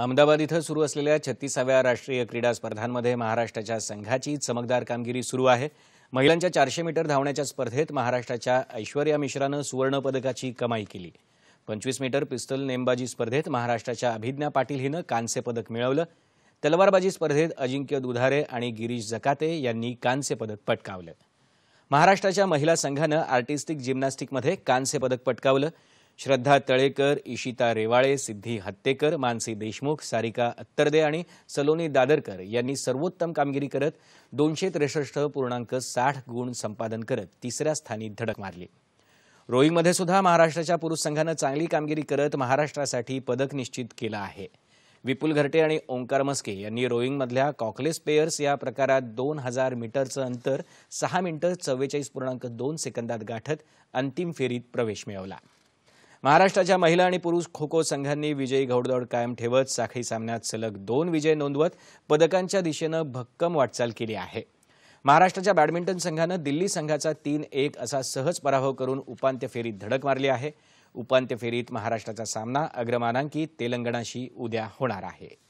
अहमदाबाद इथं सुरू असलेल्या छत्तीसाव्या राष्ट्रीय क्रीडा स्पर्धांमध्ये महाराष्ट्राच्या संघाची चमकदार कामगिरी सुरू आहे महिलांच्या चारशे मीटर धावण्याच्या स्पर्धेत महाराष्ट्राच्या ऐश्वर्या मिश्रानं सुवर्णपदकाची कमाई केली पंचवीस मीटर पिस्तल नेमबाजी स्पर्धेत महाराष्ट्राच्या अभिज्ञा पाटील हिनं कांस्य पदक मिळवलं तलवारबाजी स्पर्धेत अजिंक्य दुधारे आणि गिरीश जकाते यांनी कांस्य पदक पटकावलं महाराष्ट्राच्या महिला संघानं आर्टिस्टिक जिम्नॅस्टिकमध्ये कांस्य पदक पटकावलं श्रद्धा तळेकर इशिता रेवाळे सिद्धी हत्तेकर मानसी देशमुख सारिका अत्तरदे आणि सलोनी दादरकर यांनी सर्वोत्तम कामगिरी करत दोनशे त्रेसष्ट पूर्णांक साठ गुण संपादन करत तिसऱ्या स्थानी धडक मारली रोईंगमध्ये सुद्धा महाराष्ट्राच्या पुरुष संघानं चांगली कामगिरी करत महाराष्ट्रासाठी पदक निश्चित केलं आहे विपुल घरटे आणि ओंकार मस्के यांनी रोईंगमधल्या कॉकलेस पेयर्स या प्रकारात दोन हजार मीटरचं अंतर सहा मिनिटं चव्वेचाळीस पूर्णांक दोन सेकंदात गाठत अंतिम फेरीत प्रवेश मिळवला महाराष्ट्राच्या महिला आणि पुरुष खो खो संघांनी विजयी घौडदौड कायम ठेवत साखळी सामन्यात सलग दोन विजय नोंदवत पदकांच्या दिशेनं भक्कम वाटचाल केली आहे महाराष्ट्राच्या बॅडमिंटन संघानं दिल्ली संघाचा तीन एक असा सहज पराभव करून उपांत्य फेरीत धडक मारली आहे उपांत्य फेरीत महाराष्ट्राचा सामना अग्रमानांकित तेलंगणाशी उद्या होणार आहे